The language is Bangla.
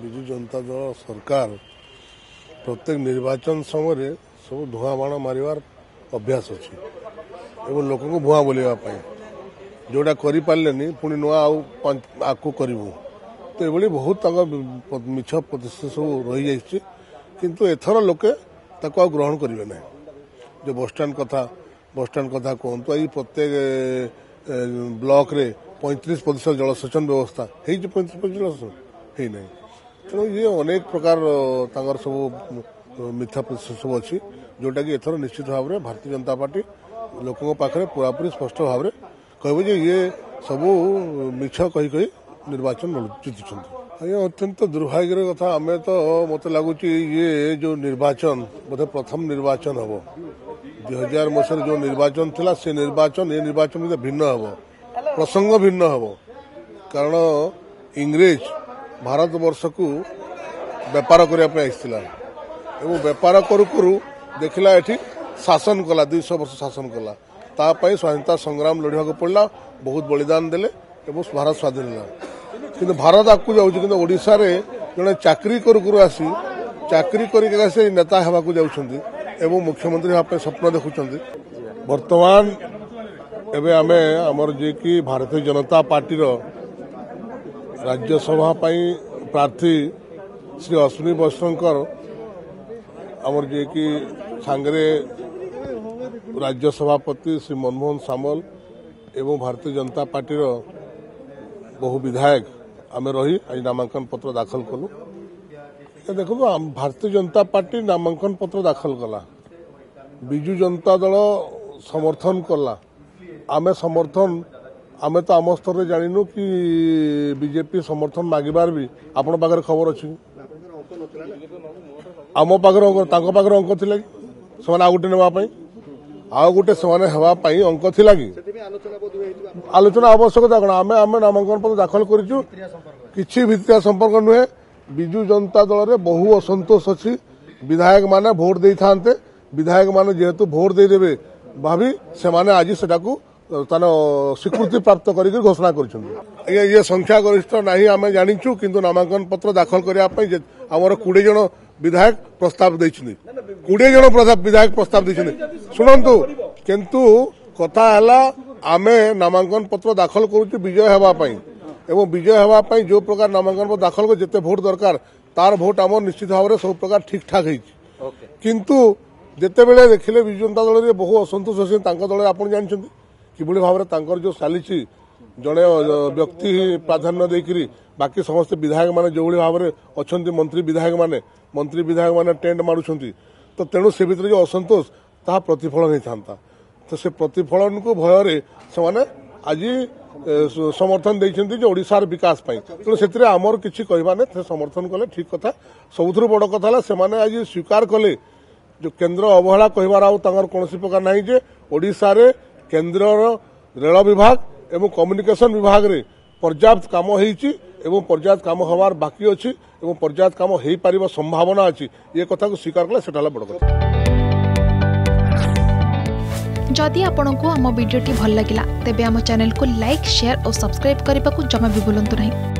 ବିଜୁ ଜନତା ଦଳ ସରକାର ପ୍ରତ୍ୟେକ ନିର୍ବାଚନ ସମୟରେ ସବୁ ଧୂଆଁ ବାଣ ମାରିବାର ଅଭ୍ୟାସ ଅଛି ଏବଂ ଲୋକଙ୍କୁ ଭୁଆଁ ବୋଲେଇବା ପାଇଁ ଯେଉଁଟା କରିପାରିଲେନି ପୁଣି ନୂଆ ଆଉ ଆଗକୁ କରିବୁ ତ ଏଭଳି ବହୁତ ତାଙ୍କ ମିଛ ପ୍ରତିଶ୍ରୁତି ସବୁ ରହିଯାଇଛି କିନ୍ତୁ ଏଥର ଲୋକେ ତାକୁ ଆଉ ଗ୍ରହଣ କରିବେ ନାହିଁ ଯେଉଁ ବସ୍ଷ୍ଟାଣ୍ଡ କଥା ବସ୍ଷ୍ଟାଣ୍ଡ କଥା କୁହନ୍ତୁ ଆଜି ପ୍ରତ୍ୟେକ ବ୍ଲକରେ ପଇଁତିରିଶ ପ୍ରତିଶତ ଜଳସେଚନ ବ୍ୟବସ୍ଥା ହେଇଛି ପଇଁତିରିଶ ପ୍ରତିଶତ ଜଳସେଚନ ହେଇନାହିଁ तेनालीक प्रकार सब मिथ्या सब अच्छी जोटा कि एथर निश्चित भाव में भारतीय जनता पार्टी लोक पाखे पूरापूरी स्पष्ट भाव कह ये सब मिछ कही कही निर्वाचन जीत आज अत्यंत दुर्भाग्य कथा आम तो मत लगुच ये जो निर्वाचन बोध प्रथम निर्वाचन हम दु हजार मसीह जो निर्वाचन थी से निर्वाचन ये निर्वाचन भिन्न हम प्रसंग भिन्न हम कारण इंग्रेज ଭାରତବର୍ଷକୁ ବେପାର କରିବା ପାଇଁ ଆସିଥିଲା ଏବଂ ବେପାର କରୁ କରୁ ଦେଖିଲା ଏଠି ଶାସନ କଲା ଦୁଇଶହ ବର୍ଷ ଶାସନ କଲା ତା ପାଇଁ ସ୍ୱାଧୀନତା ସଂଗ୍ରାମ ଲଢ଼ିବାକୁ ପଡ଼ିଲା ବହୁତ ବଳିଦାନ ଦେଲେ ଏବଂ ଭାରତ ସ୍ୱାଧୀନ ହେଲା କିନ୍ତୁ ଭାରତ ଆଗକୁ ଯାଉଛି କିନ୍ତୁ ଓଡ଼ିଶାରେ ଜଣେ ଚାକିରି କରୁ କରୁ ଆସି ଚାକିରି କରିକି ଆସି ନେତା ହେବାକୁ ଯାଉଛନ୍ତି ଏବଂ ମୁଖ୍ୟମନ୍ତ୍ରୀ ହେବା ପାଇଁ ସ୍ୱପ୍ନ ଦେଖୁଛନ୍ତି ବର୍ତ୍ତମାନ ଏବେ ଆମେ ଆମର ଯିଏକି ଭାରତୀୟ ଜନତା ପାର୍ଟିର ରାଜ୍ୟସଭା ପାଇଁ ପ୍ରାର୍ଥୀ ଶ୍ରୀ ଅଶ୍ୱିନୀ ବୈଷ୍ଣଙ୍କର ଆମର ଯିଏକି ସାଙ୍ଗରେ ରାଜ୍ୟ ସଭାପତି ଶ୍ରୀ ମନମୋହନ ସାମଲ ଏବଂ ଭାରତୀୟ ଜନତା ପାର୍ଟିର ବହୁ ବିଧାୟକ ଆମେ ରହି ଆଜି ନାମାଙ୍କନ ପତ୍ର ଦାଖଲ କଲୁ ଦେଖନ୍ତୁ ଭାରତୀୟ ଜନତା ପାର୍ଟି ନାମାଙ୍କନ ପତ୍ର ଦାଖଲ କଲା ବିଜୁ ଜନତା ଦଳ ସମର୍ଥନ କଲା ଆମେ ସମର୍ଥନ ଆମେ ତ ଆମ ସ୍ତରରେ ଜାଣିନୁ କି ବିଜେପି ସମର୍ଥନ ମାଗିବାର ବି ଆପଣଙ୍କ ପାଖରେ ଖବର ଅଛି ଆମ ପାଖରେ ଅଙ୍କ ତାଙ୍କ ପାଖରେ ଅଙ୍କ ଥିଲା କି ସେମାନେ ଆଉ ଗୋଟେ ନେବା ପାଇଁ ଆଉ ଗୋଟେ ସେମାନେ ହେବା ପାଇଁ ଅଙ୍କ ଥିଲା କି ଆଲୋଚନା ଆବଶ୍ୟକତା କ'ଣ ଆମେ ଆମେ ନାମାଙ୍କନ ପତ୍ର ଦାଖଲ କରିଛୁ କିଛି ଭିତ୍ତିଆ ସମ୍ପର୍କ ନୁହେଁ ବିଜୁ ଜନତା ଦଳରେ ବହୁ ଅସନ୍ତୋଷ ଅଛି ବିଧାୟକମାନେ ଭୋଟ ଦେଇଥାନ୍ତେ ବିଧାୟକମାନେ ଯେହେତୁ ଭୋଟ ଦେଇଦେବେ ଭାବି ସେମାନେ ଆଜି ସେଟାକୁ তার স্বীকৃতি প্রাপ্ত করি ঘোষণা করছেন ইয়ে সংখ্যাগরিষ্ঠ না আমি জাঁচু কিন্তু নামাঙ্কন পত্র দাখল করা আমার কোড়ি জন বিধায়ক প্রস্তাব দিয়েছেন কোড়ি জন বিধায়ক প্রস্তাব দিয়েছেন শুণতু কিন্তু কথা হল আমি নামাঙ্কন পত্র দাখল করছি বিজয় হওয়া এবং বিজয় হওয়া যে প্রকার নামাঙ্কন পত্র দাখল করে যেতে ভোট দরকার তার ভোট আমার নিশ্চিত ভাবে সব প্রকার ঠিকঠাক হয়েছে কিন্তু যেতবে দেখলে বিজু জনতা দলের বহু অসন্তোষ হয়েছে তাঁর দলের আপনার জাঁচান কিভাবে ভাবে তাঁর যে চালছি জনে ব্যক্তি প্রাধান্য দিয়ে বাকি সমস্ত বিধায়ক মানে যেভাবে ভাবে অনেক মন্ত্রী বিধায়ক মানে মন্ত্রী বিধায়ক মানে টেন্ট মারুচ্ছেন তো তেণু সে ভিতরে যে অসন্তোষ তাহা প্রতিফলন হয়ে থাকে তো সে প্রতিফলন কু ভয়রে সে আজ সমর্থন দিয়েছেন যে ওড়িশার বিকাশ পাই তেমন সে আমার কিছু কহবা না সে সমর্থন কলে ঠিক কথা সবুথর বড় কথা হল সে আজ স্বীকার কলে যে কেন্দ্র অবহেলা কহবার আপনার তাঁর প্রকার না যে ওড়িশার केन्द्र रेल विभाग एवं कम्युनिकेशन विभाग रे पर्याप्त कम हो पर्याप्त कम हबार बाकी अच्छी पर्याप्त कम हो पार संभावना अच्छी ये कथ स्वीकार कले बड़ कथ जदि आपण को आम भिड्टे भल लगा तेब चेल को लाइक सेयार और सब्सक्राइब करने को जमा भी बुलां नहीं